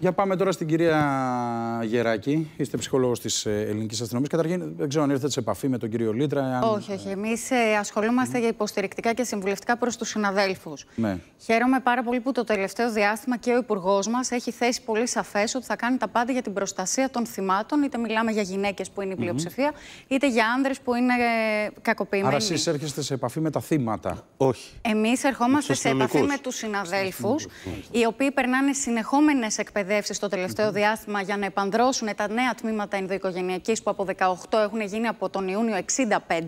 Για πάμε τώρα στην κυρία Γεράκη. Είστε ψυχολόγος της ε, ελληνικής αστυνομίας. Καταρχήν, δεν ξέρω αν ήρθατε σε επαφή με τον κύριο Λίτρα. Όχι, όχι. Εμείς ε, ασχολούμαστε για υποστηρικτικά και συμβουλευτικά προς τους συναδέλφους. Ναι. Χαίρομαι πάρα πολύ που το τελευταίο διάστημα και ο Υπουργός μας έχει θέσει πολύ σαφές ότι θα κάνει τα πάντα για την προστασία των θυμάτων. Είτε μιλάμε για γυναίκες που είναι η πλειοψηφία, είτε για άνδρες που είναι ε, κακοποιημένοι. Άρα, εσείς έρχεστε σε επαφή με τα θύματα. Όχι. Εμείς ερχόμαστε σε επαφή με του συναδέλφου, οι οποίοι περνάνε συνεχόμενες εκπαιδεύσεις εκπαιδεύσεις το τελευταίο διάστημα για να επανδρώσουν τα νέα τμήματα ενδοοικογενειακής που από 18 έχουν γίνει από τον Ιούνιο 65.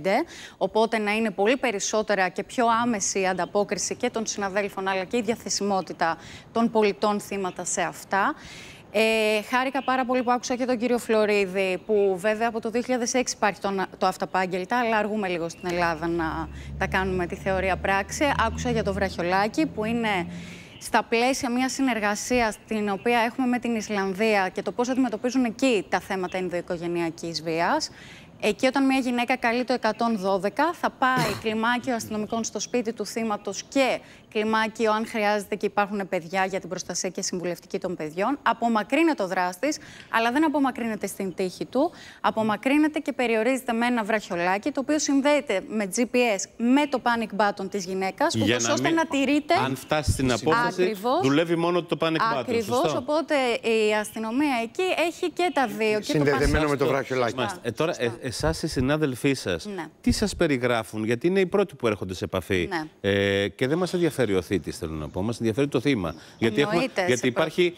Οπότε να είναι πολύ περισσότερα και πιο άμεση η ανταπόκριση και των συναδέλφων αλλά και η διαθεσιμότητα των πολιτών θύματα σε αυτά. Ε, χάρηκα πάρα πολύ που άκουσα και τον κύριο Φλωρίδη, που βέβαια από το 2006 υπάρχει το, το αυταπάγγελτα, αλλά αργούμε λίγο στην Ελλάδα να τα κάνουμε τη θεωρία πράξη. Άκουσα για το βραχιολάκι, που είναι στα πλαίσια μιας συνεργασίας την οποία έχουμε με την Ισλανδία και το πώς αντιμετωπίζουν εκεί τα θέματα ενδοοικογενειακής βίας. Εκεί όταν μια γυναίκα καλεί το 112 θα πάει κλιμάκιο αστυνομικών στο σπίτι του θύματος και κλιμάκιο αν χρειάζεται και υπάρχουν παιδιά για την προστασία και συμβουλευτική των παιδιών. Απομακρύνεται ο δράστης, αλλά δεν απομακρύνεται στην τύχη του. Απομακρύνεται και περιορίζεται με ένα βραχιολάκι το οποίο συνδέεται με GPS με το panic button της γυναίκας για να ώστε να τηρείται... Αν φτάσει στην απόφαση δουλεύει μόνο το panic button. Ακριβώς, οπότε η αστυνομία εκεί έχει και τα δύο. Συνδεδεμένο με το βραχιολάκι εσάς οι συνάδελφοί σας, ναι. τι σας περιγράφουν, γιατί είναι οι πρώτοι που έρχονται σε επαφή ναι. ε, και δεν μας ενδιαφέρει ο θήτης, θέλω να πω, Μας ενδιαφέρει το θύμα. Γιατί, έχουμε, γιατί υπάρχει,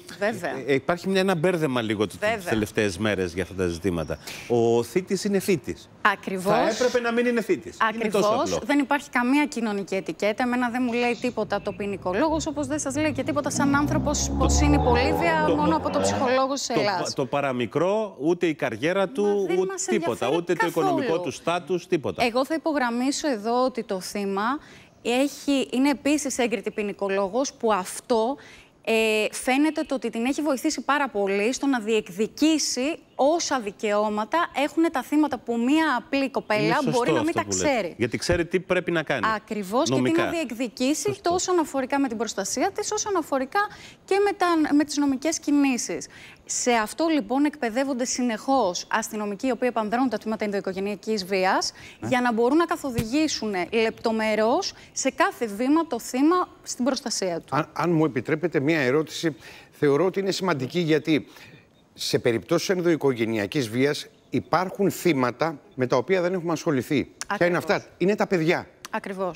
ε, υπάρχει μια, ένα μπέρδεμα λίγο τις τελευταίες μέρες για αυτά τα ζητήματα. Ο θήτης είναι θήτης. Ακριβώς. Θα έπρεπε να μην είναι θήτης. Ακριβώ, δεν υπάρχει καμία κοινωνική ετικέτα. Εμένα δεν μου λέει τίποτα το ποινικολόγο, όπως δεν σας λέει και τίποτα σαν άνθρωπος πώς είναι η Πολύβια, μόνο από το ψυχολόγο σε. Ελλάδας. Το, το παραμικρό, ούτε η καριέρα του, ούτε τίποτα ούτε το οικονομικό του στάτους, τίποτα. Εγώ θα υπογραμμίσω εδώ ότι το θύμα έχει, είναι επίσης έγκριτη ποινικολόγος που αυτό ε, φαίνεται το ότι την έχει βοηθήσει πάρα πολύ στο να διεκδικήσει όσα δικαιώματα έχουν τα θύματα που μία απλή κοπέλα μπορεί να μην τα ξέρει. Γιατί ξέρει τι πρέπει να κάνει. Ακριβώς και τι να διεκδικήσει σωστό. τόσο αναφορικά με την προστασία της, όσο αναφορικά και με, με τις νομικές κινήσεις. Σε αυτό λοιπόν εκπαιδεύονται συνεχώς αστυνομικοί οι οποίοι επανδρώνουν τα τμήματα ενδοοικογενειακής βίας ναι. για να μπορούν να καθοδηγήσουν λεπτομερώς σε κάθε βήμα το θύμα στην προστασία του. Αν, αν μου επιτρέπετε μία ερώτηση, θεωρώ ότι είναι σημαντική γιατί σε περιπτώσεις ενδοοικογενειακής βίας υπάρχουν θύματα με τα οποία δεν έχουμε ασχοληθεί. Ακριβώς. Ποια είναι αυτά, είναι τα παιδιά. Ακριβώς.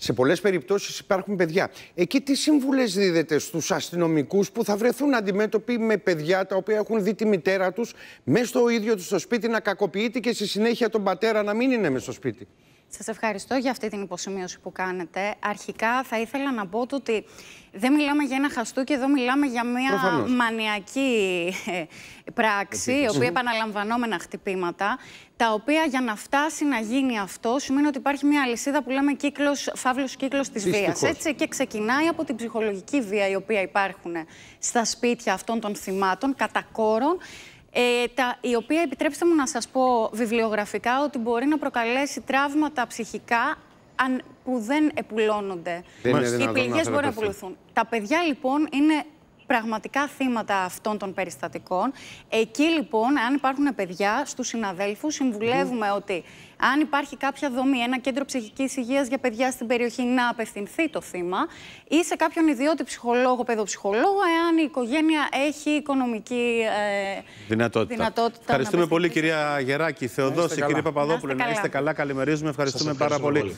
Σε πολλές περιπτώσεις υπάρχουν παιδιά. Εκεί τι σύμβουλε δίδεται στους αστυνομικούς που θα βρεθούν αντιμέτωποι με παιδιά τα οποία έχουν δει τη μητέρα τους μέσα στο ίδιο τους το σπίτι να κακοποιείται και στη συνέχεια τον πατέρα να μην είναι μέσα στο σπίτι. Σας ευχαριστώ για αυτή την υποσημείωση που κάνετε. Αρχικά θα ήθελα να πω ότι δεν μιλάμε για ένα χαστούκι, εδώ μιλάμε για μια μανιακή ε, πράξη, η οποία επαναλαμβανόμενα χτυπήματα, τα οποία για να φτάσει να γίνει αυτό σημαίνει ότι υπάρχει μια αλυσίδα που λέμε κύκλος, φαύλος κύκλος της βίας. Έτσι και ξεκινάει από την ψυχολογική βία η οποία υπάρχουν στα σπίτια αυτών των θυμάτων, κατά κόρον, ε, τα, η οποία, επιτρέψτε μου να σας πω βιβλιογραφικά, ότι μπορεί να προκαλέσει τραύματα ψυχικά αν, που δεν επουλώνονται. Δεν Οι πληγές μπορεί να επουλωθούν. Τα παιδιά λοιπόν είναι πραγματικά θύματα αυτών των περιστατικών. Εκεί λοιπόν, αν υπάρχουν παιδιά, στους συναδέλφους, συμβουλεύουμε mm. ότι αν υπάρχει κάποια δομή, ένα κέντρο ψυχικής υγείας για παιδιά στην περιοχή, να απευθυνθεί το θύμα ή σε κάποιον ιδιώτη ψυχολόγο, παιδοψυχολόγο, εάν η οικογένεια έχει οικονομική ε, δυνατότητα. δυνατότητα. Ευχαριστούμε πολύ, κυρία Γεράκη, Θεοδόση, κύριε Παπαδόπουλο. Να είστε καλά, καλημερίζουμε. Ευχαριστούμε πάρα πολύ.